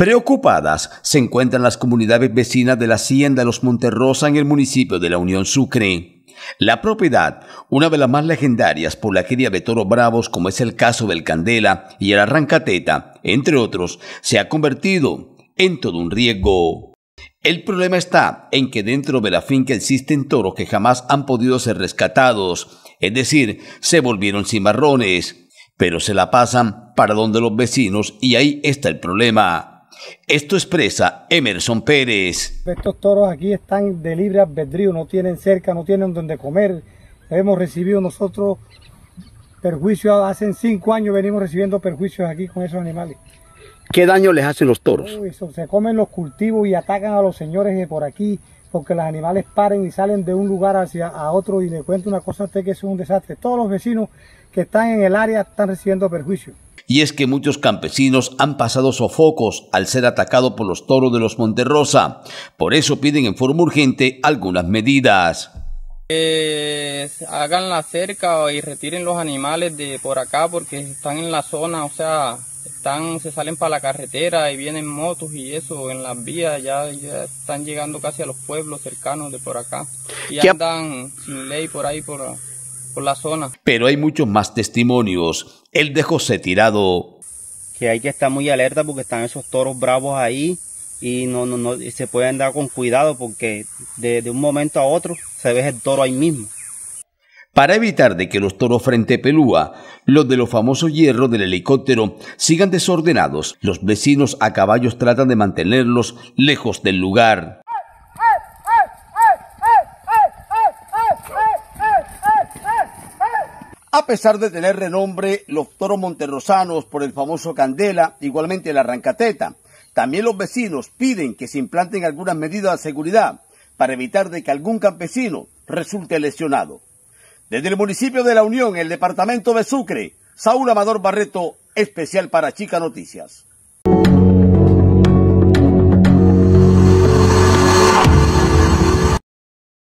Preocupadas se encuentran las comunidades vecinas de la Hacienda Los Monterrosa en el municipio de la Unión Sucre. La propiedad, una de las más legendarias por la cría de toros bravos como es el caso del Candela y el Arrancateta, entre otros, se ha convertido en todo un riesgo. El problema está en que dentro de la finca existen toros que jamás han podido ser rescatados, es decir, se volvieron cimarrones, pero se la pasan para donde los vecinos y ahí está el problema. Esto expresa Emerson Pérez. Estos toros aquí están de libre albedrío, no tienen cerca, no tienen donde comer. Hemos recibido nosotros perjuicios, hace cinco años venimos recibiendo perjuicios aquí con esos animales. ¿Qué daño les hacen los toros? Oh, se comen los cultivos y atacan a los señores de por aquí porque los animales paren y salen de un lugar hacia a otro y le cuento una cosa usted que es un desastre. Todos los vecinos que están en el área están recibiendo perjuicios. Y es que muchos campesinos han pasado sofocos al ser atacados por los toros de los Monterrosa. Por eso piden en forma urgente algunas medidas. hagan eh, la cerca y retiren los animales de por acá porque están en la zona, o sea, están, se salen para la carretera y vienen motos y eso en las vías, ya, ya están llegando casi a los pueblos cercanos de por acá. Y andan sin ley por ahí, por, por la zona. Pero hay muchos más testimonios. El de José Tirado. Que hay que estar muy alerta porque están esos toros bravos ahí y no, no, no se pueden dar con cuidado porque de, de un momento a otro se ve el toro ahí mismo. Para evitar de que los toros frente Pelúa, los de los famosos hierros del helicóptero, sigan desordenados, los vecinos a caballos tratan de mantenerlos lejos del lugar. A pesar de tener renombre, los toros monterrosanos por el famoso Candela, igualmente la Rancateta. También los vecinos piden que se implanten algunas medidas de seguridad para evitar de que algún campesino resulte lesionado. Desde el municipio de La Unión, el departamento de Sucre, Saúl Amador Barreto, especial para Chica Noticias.